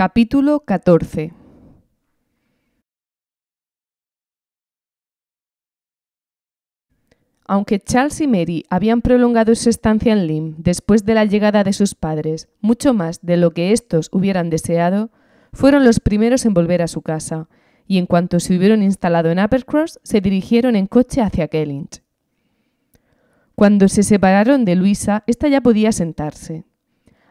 Capítulo 14 Aunque Charles y Mary habían prolongado su estancia en Lyme después de la llegada de sus padres, mucho más de lo que éstos hubieran deseado, fueron los primeros en volver a su casa, y en cuanto se hubieron instalado en Uppercross, se dirigieron en coche hacia Kellynch. Cuando se separaron de Luisa, ésta ya podía sentarse.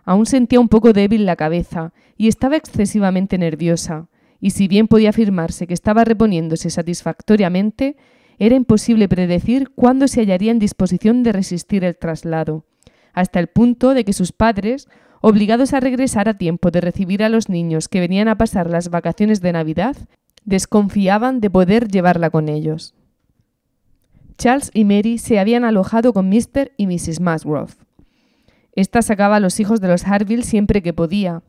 Aún sentía un poco débil la cabeza y estaba excesivamente nerviosa, y si bien podía afirmarse que estaba reponiéndose satisfactoriamente, era imposible predecir cuándo se hallaría en disposición de resistir el traslado, hasta el punto de que sus padres, obligados a regresar a tiempo de recibir a los niños que venían a pasar las vacaciones de Navidad, desconfiaban de poder llevarla con ellos. Charles y Mary se habían alojado con Mr. y Mrs. Musgrove. Esta sacaba a los hijos de los Harville siempre que podía.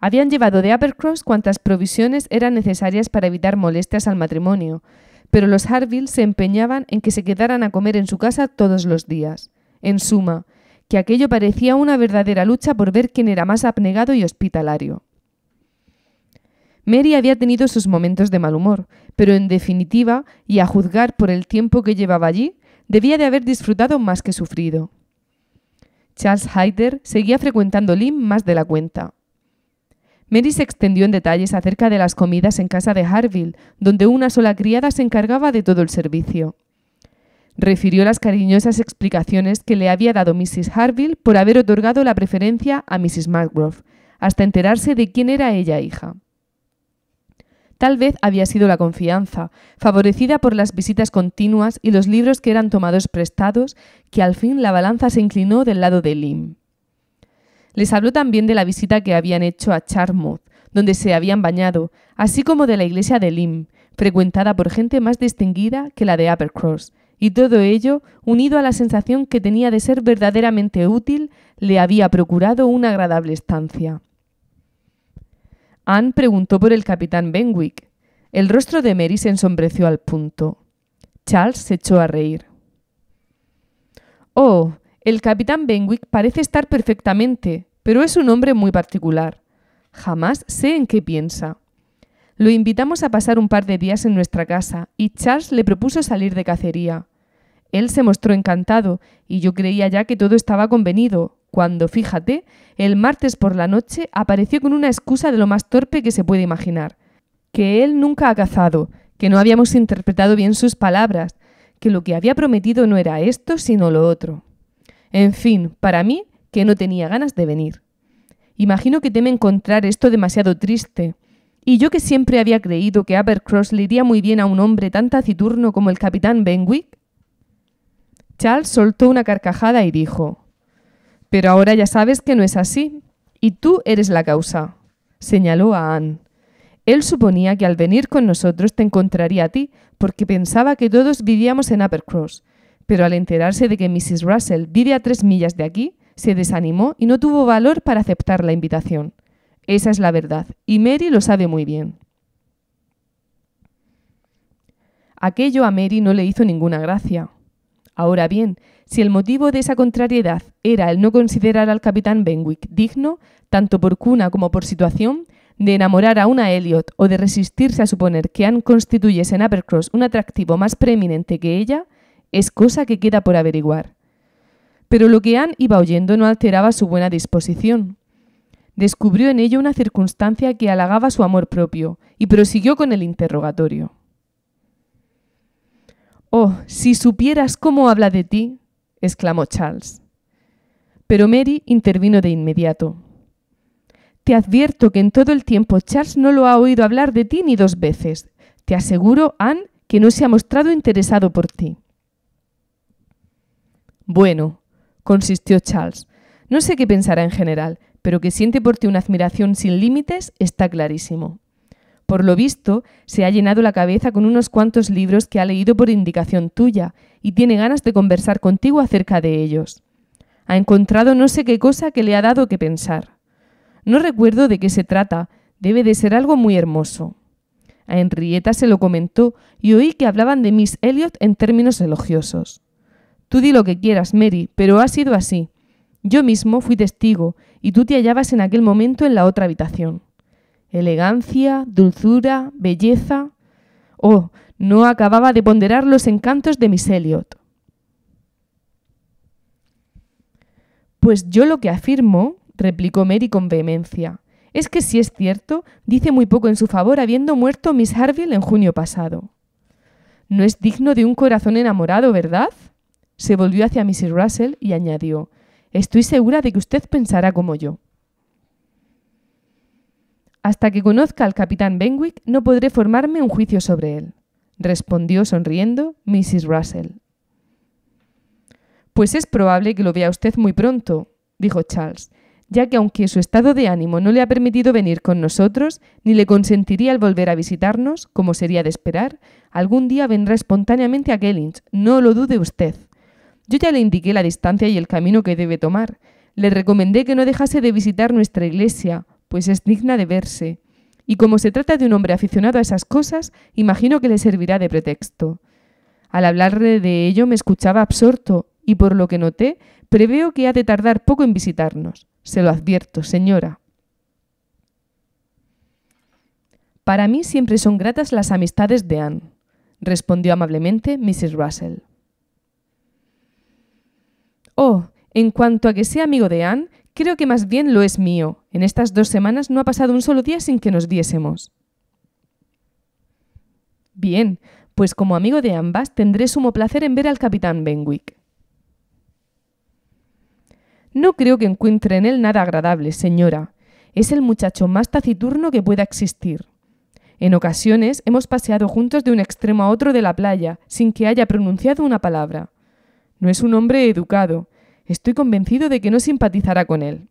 Habían llevado de Uppercross cuantas provisiones eran necesarias para evitar molestias al matrimonio, pero los Harville se empeñaban en que se quedaran a comer en su casa todos los días. En suma, que aquello parecía una verdadera lucha por ver quién era más abnegado y hospitalario. Mary había tenido sus momentos de mal humor, pero en definitiva, y a juzgar por el tiempo que llevaba allí, debía de haber disfrutado más que sufrido. Charles Hyder seguía frecuentando Lynn más de la cuenta. Mary se extendió en detalles acerca de las comidas en casa de Harville, donde una sola criada se encargaba de todo el servicio. Refirió las cariñosas explicaciones que le había dado Mrs. Harville por haber otorgado la preferencia a Mrs. Margrove, hasta enterarse de quién era ella hija. Tal vez había sido la confianza, favorecida por las visitas continuas y los libros que eran tomados prestados, que al fin la balanza se inclinó del lado de Lim. Les habló también de la visita que habían hecho a Charmouth, donde se habían bañado, así como de la iglesia de Lim, frecuentada por gente más distinguida que la de Uppercross, y todo ello, unido a la sensación que tenía de ser verdaderamente útil, le había procurado una agradable estancia. Anne preguntó por el capitán Benwick. El rostro de Mary se ensombreció al punto. Charles se echó a reír. Oh, el capitán Benwick parece estar perfectamente, pero es un hombre muy particular. Jamás sé en qué piensa. Lo invitamos a pasar un par de días en nuestra casa y Charles le propuso salir de cacería. Él se mostró encantado, y yo creía ya que todo estaba convenido, cuando, fíjate, el martes por la noche apareció con una excusa de lo más torpe que se puede imaginar. Que él nunca ha cazado, que no habíamos interpretado bien sus palabras, que lo que había prometido no era esto, sino lo otro. En fin, para mí, que no tenía ganas de venir. Imagino que teme encontrar esto demasiado triste. Y yo que siempre había creído que Abercross le iría muy bien a un hombre tan taciturno como el capitán Benwick, Charles soltó una carcajada y dijo, Pero ahora ya sabes que no es así, y tú eres la causa. Señaló a Anne. Él suponía que al venir con nosotros te encontraría a ti, porque pensaba que todos vivíamos en Uppercross, pero al enterarse de que Mrs. Russell vive a tres millas de aquí, se desanimó y no tuvo valor para aceptar la invitación. Esa es la verdad, y Mary lo sabe muy bien. Aquello a Mary no le hizo ninguna gracia. Ahora bien, si el motivo de esa contrariedad era el no considerar al capitán Benwick digno, tanto por cuna como por situación, de enamorar a una Elliot o de resistirse a suponer que Anne constituyese en Uppercross un atractivo más preeminente que ella, es cosa que queda por averiguar. Pero lo que Anne iba oyendo no alteraba su buena disposición. Descubrió en ello una circunstancia que halagaba su amor propio y prosiguió con el interrogatorio. Oh, si supieras cómo habla de ti, exclamó Charles. Pero Mary intervino de inmediato. Te advierto que en todo el tiempo Charles no lo ha oído hablar de ti ni dos veces. Te aseguro, Anne, que no se ha mostrado interesado por ti. Bueno, consistió Charles, no sé qué pensará en general, pero que siente por ti una admiración sin límites está clarísimo. Por lo visto, se ha llenado la cabeza con unos cuantos libros que ha leído por indicación tuya y tiene ganas de conversar contigo acerca de ellos. Ha encontrado no sé qué cosa que le ha dado que pensar. No recuerdo de qué se trata, debe de ser algo muy hermoso. A Henrietta se lo comentó y oí que hablaban de Miss Elliot en términos elogiosos. Tú di lo que quieras, Mary, pero ha sido así. Yo mismo fui testigo y tú te hallabas en aquel momento en la otra habitación elegancia, dulzura, belleza. Oh, no acababa de ponderar los encantos de Miss Elliot. Pues yo lo que afirmo, replicó Mary con vehemencia, es que si es cierto, dice muy poco en su favor habiendo muerto Miss Harville en junio pasado. No es digno de un corazón enamorado, ¿verdad? Se volvió hacia Mrs. Russell y añadió, Estoy segura de que usted pensará como yo. Hasta que conozca al capitán Benwick no podré formarme un juicio sobre él, respondió sonriendo Mrs. Russell. Pues es probable que lo vea usted muy pronto, dijo Charles, ya que aunque su estado de ánimo no le ha permitido venir con nosotros, ni le consentiría el volver a visitarnos, como sería de esperar, algún día vendrá espontáneamente a Kellynch, no lo dude usted. Yo ya le indiqué la distancia y el camino que debe tomar. Le recomendé que no dejase de visitar nuestra iglesia, pues es digna de verse. Y como se trata de un hombre aficionado a esas cosas, imagino que le servirá de pretexto. Al hablarle de ello me escuchaba absorto, y por lo que noté, preveo que ha de tardar poco en visitarnos. Se lo advierto, señora. Para mí siempre son gratas las amistades de Anne, respondió amablemente Mrs. Russell. Oh, en cuanto a que sea amigo de Anne, Creo que más bien lo es mío. En estas dos semanas no ha pasado un solo día sin que nos diésemos. Bien, pues como amigo de ambas tendré sumo placer en ver al capitán Benwick. No creo que encuentre en él nada agradable, señora. Es el muchacho más taciturno que pueda existir. En ocasiones hemos paseado juntos de un extremo a otro de la playa, sin que haya pronunciado una palabra. No es un hombre educado, Estoy convencido de que no simpatizará con él.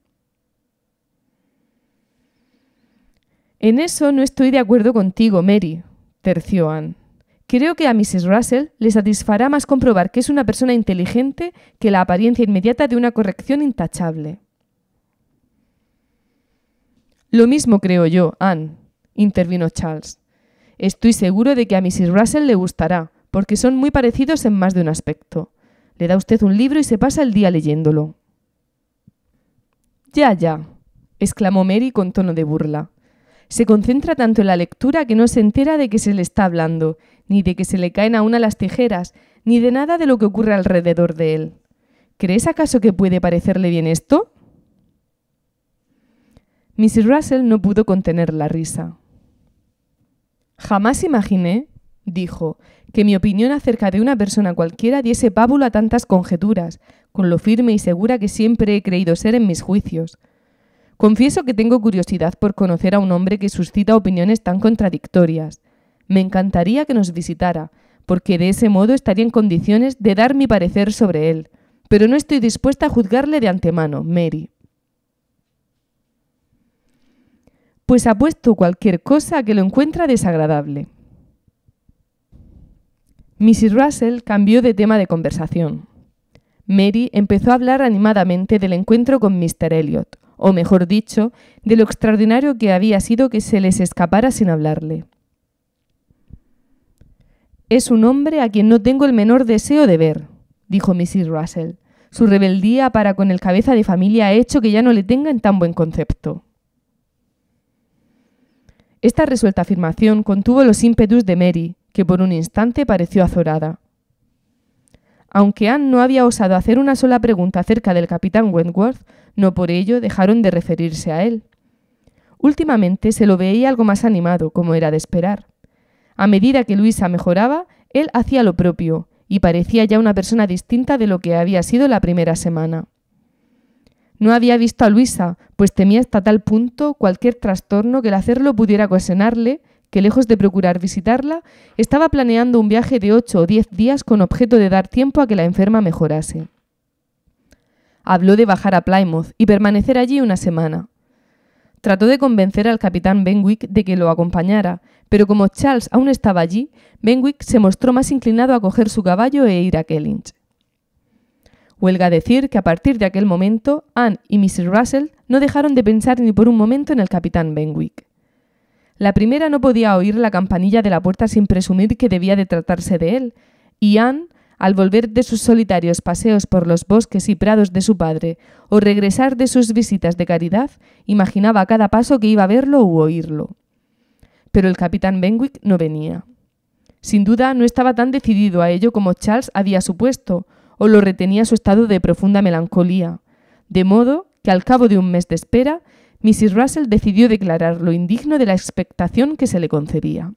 En eso no estoy de acuerdo contigo, Mary, terció Anne. Creo que a Mrs. Russell le satisfará más comprobar que es una persona inteligente que la apariencia inmediata de una corrección intachable. Lo mismo creo yo, Anne, intervino Charles. Estoy seguro de que a Mrs. Russell le gustará, porque son muy parecidos en más de un aspecto. Le da usted un libro y se pasa el día leyéndolo. Ya, ya, exclamó Mary con tono de burla. Se concentra tanto en la lectura que no se entera de que se le está hablando, ni de que se le caen a una las tijeras, ni de nada de lo que ocurre alrededor de él. ¿Crees acaso que puede parecerle bien esto? Mrs. Russell no pudo contener la risa. Jamás imaginé, dijo, que mi opinión acerca de una persona cualquiera diese pábulo a tantas conjeturas, con lo firme y segura que siempre he creído ser en mis juicios. Confieso que tengo curiosidad por conocer a un hombre que suscita opiniones tan contradictorias. Me encantaría que nos visitara, porque de ese modo estaría en condiciones de dar mi parecer sobre él, pero no estoy dispuesta a juzgarle de antemano, Mary. Pues apuesto cualquier cosa que lo encuentra desagradable. Mrs. Russell cambió de tema de conversación. Mary empezó a hablar animadamente del encuentro con Mr. Elliot, o mejor dicho, de lo extraordinario que había sido que se les escapara sin hablarle. Es un hombre a quien no tengo el menor deseo de ver, dijo Mrs. Russell. Su rebeldía para con el cabeza de familia ha hecho que ya no le tengan tan buen concepto. Esta resuelta afirmación contuvo los ímpetus de Mary, que por un instante pareció azorada. Aunque Anne no había osado hacer una sola pregunta acerca del capitán Wentworth, no por ello dejaron de referirse a él. Últimamente se lo veía algo más animado, como era de esperar. A medida que Luisa mejoraba, él hacía lo propio, y parecía ya una persona distinta de lo que había sido la primera semana. No había visto a Luisa, pues temía hasta tal punto cualquier trastorno que el hacerlo pudiera ocasionarle que lejos de procurar visitarla, estaba planeando un viaje de ocho o diez días con objeto de dar tiempo a que la enferma mejorase. Habló de bajar a Plymouth y permanecer allí una semana. Trató de convencer al capitán Benwick de que lo acompañara, pero como Charles aún estaba allí, Benwick se mostró más inclinado a coger su caballo e ir a Kellynch. Huelga decir que a partir de aquel momento, Anne y Mrs. Russell no dejaron de pensar ni por un momento en el capitán Benwick. La primera no podía oír la campanilla de la puerta sin presumir que debía de tratarse de él, y Anne, al volver de sus solitarios paseos por los bosques y prados de su padre, o regresar de sus visitas de caridad, imaginaba a cada paso que iba a verlo u oírlo. Pero el capitán Benwick no venía. Sin duda no estaba tan decidido a ello como Charles había supuesto, o lo retenía su estado de profunda melancolía, de modo que al cabo de un mes de espera Mrs. Russell decidió declararlo lo indigno de la expectación que se le concedía.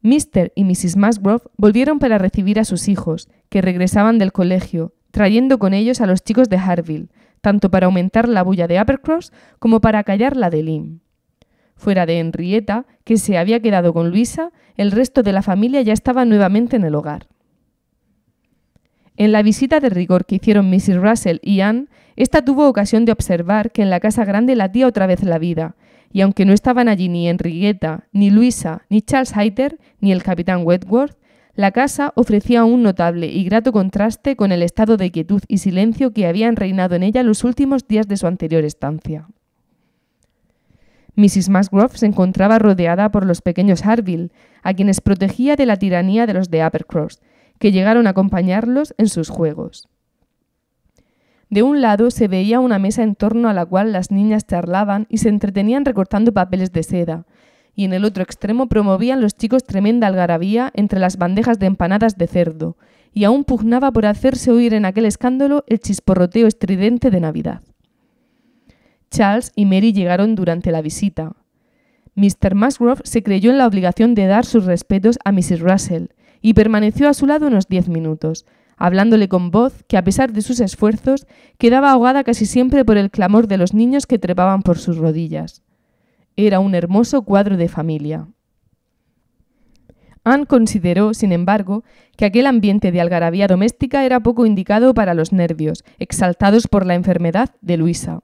Mr. y Mrs. Musgrove volvieron para recibir a sus hijos, que regresaban del colegio, trayendo con ellos a los chicos de Harville, tanto para aumentar la bulla de Uppercross como para callar la de Lynn. Fuera de Henrietta, que se había quedado con Luisa, el resto de la familia ya estaba nuevamente en el hogar. En la visita de rigor que hicieron Mrs. Russell y Anne, esta tuvo ocasión de observar que en la casa grande latía otra vez la vida, y aunque no estaban allí ni Enriqueta, ni Luisa, ni Charles Hayter, ni el capitán Wentworth, la casa ofrecía un notable y grato contraste con el estado de quietud y silencio que habían reinado en ella los últimos días de su anterior estancia. Mrs. Musgrove se encontraba rodeada por los pequeños Harville, a quienes protegía de la tiranía de los de Uppercross, que llegaron a acompañarlos en sus juegos. De un lado se veía una mesa en torno a la cual las niñas charlaban y se entretenían recortando papeles de seda, y en el otro extremo promovían los chicos tremenda algarabía entre las bandejas de empanadas de cerdo, y aún pugnaba por hacerse oír en aquel escándalo el chisporroteo estridente de Navidad. Charles y Mary llegaron durante la visita. Mr. Musgrove se creyó en la obligación de dar sus respetos a Mrs. Russell, y permaneció a su lado unos diez minutos, hablándole con voz que, a pesar de sus esfuerzos, quedaba ahogada casi siempre por el clamor de los niños que trepaban por sus rodillas. Era un hermoso cuadro de familia. Anne consideró, sin embargo, que aquel ambiente de algarabía doméstica era poco indicado para los nervios, exaltados por la enfermedad de Luisa.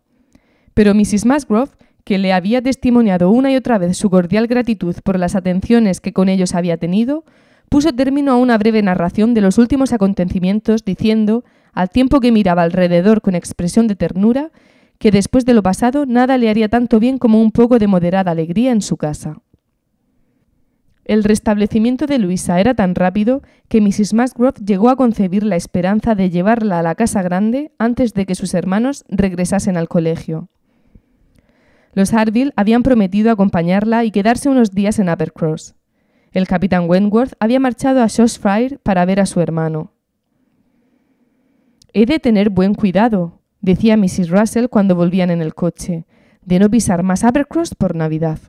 Pero Mrs. Musgrove, que le había testimoniado una y otra vez su cordial gratitud por las atenciones que con ellos había tenido, puso término a una breve narración de los últimos acontecimientos diciendo, al tiempo que miraba alrededor con expresión de ternura, que después de lo pasado nada le haría tanto bien como un poco de moderada alegría en su casa. El restablecimiento de Luisa era tan rápido que Mrs. Musgrove llegó a concebir la esperanza de llevarla a la casa grande antes de que sus hermanos regresasen al colegio. Los Harville habían prometido acompañarla y quedarse unos días en Uppercross. El capitán Wentworth había marchado a Shropshire para ver a su hermano. He de tener buen cuidado, decía Mrs. Russell cuando volvían en el coche, de no pisar más Abercross por Navidad.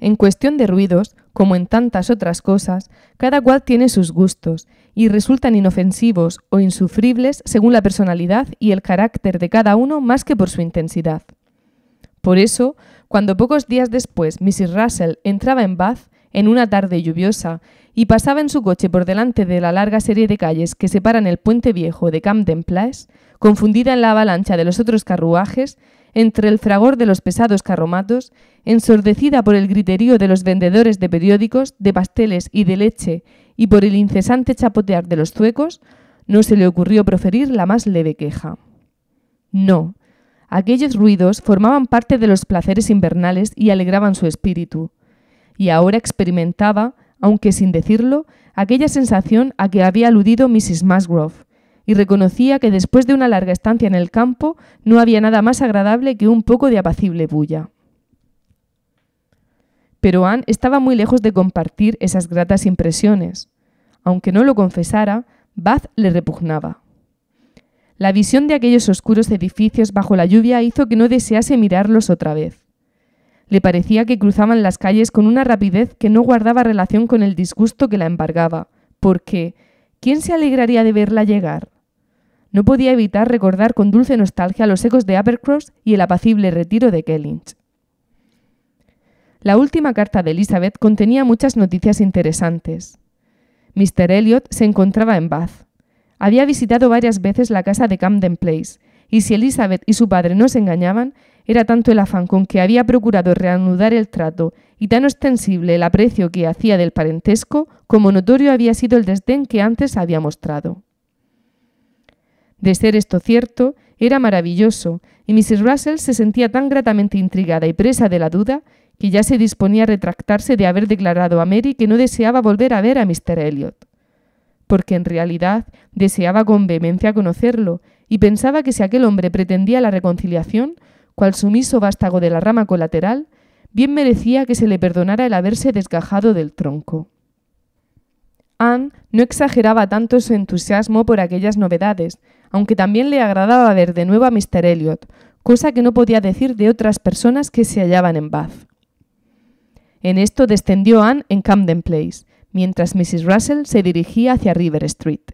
En cuestión de ruidos, como en tantas otras cosas, cada cual tiene sus gustos y resultan inofensivos o insufribles según la personalidad y el carácter de cada uno más que por su intensidad. Por eso, cuando pocos días después Mrs. Russell entraba en Bath, en una tarde lluviosa, y pasaba en su coche por delante de la larga serie de calles que separan el puente viejo de Camden Place, confundida en la avalancha de los otros carruajes, entre el fragor de los pesados carromatos, ensordecida por el griterío de los vendedores de periódicos, de pasteles y de leche, y por el incesante chapotear de los zuecos, no se le ocurrió proferir la más leve queja. No, Aquellos ruidos formaban parte de los placeres invernales y alegraban su espíritu. Y ahora experimentaba, aunque sin decirlo, aquella sensación a que había aludido Mrs. Musgrove, y reconocía que después de una larga estancia en el campo no había nada más agradable que un poco de apacible bulla. Pero Anne estaba muy lejos de compartir esas gratas impresiones. Aunque no lo confesara, Bath le repugnaba. La visión de aquellos oscuros edificios bajo la lluvia hizo que no desease mirarlos otra vez. Le parecía que cruzaban las calles con una rapidez que no guardaba relación con el disgusto que la embargaba, porque ¿quién se alegraría de verla llegar? No podía evitar recordar con dulce nostalgia los ecos de Abercross y el apacible retiro de Kellynch. La última carta de Elizabeth contenía muchas noticias interesantes. Mr. Elliot se encontraba en Bath. Había visitado varias veces la casa de Camden Place, y si Elizabeth y su padre no se engañaban, era tanto el afán con que había procurado reanudar el trato y tan ostensible el aprecio que hacía del parentesco, como notorio había sido el desdén que antes había mostrado. De ser esto cierto, era maravilloso, y Mrs. Russell se sentía tan gratamente intrigada y presa de la duda que ya se disponía a retractarse de haber declarado a Mary que no deseaba volver a ver a Mr. Elliot porque en realidad deseaba con vehemencia conocerlo, y pensaba que si aquel hombre pretendía la reconciliación, cual sumiso vástago de la rama colateral, bien merecía que se le perdonara el haberse desgajado del tronco. Anne no exageraba tanto su entusiasmo por aquellas novedades, aunque también le agradaba ver de nuevo a Mr. Elliot, cosa que no podía decir de otras personas que se hallaban en Bath. En esto descendió Anne en Camden Place, mientras Mrs. Russell se dirigía hacia River Street.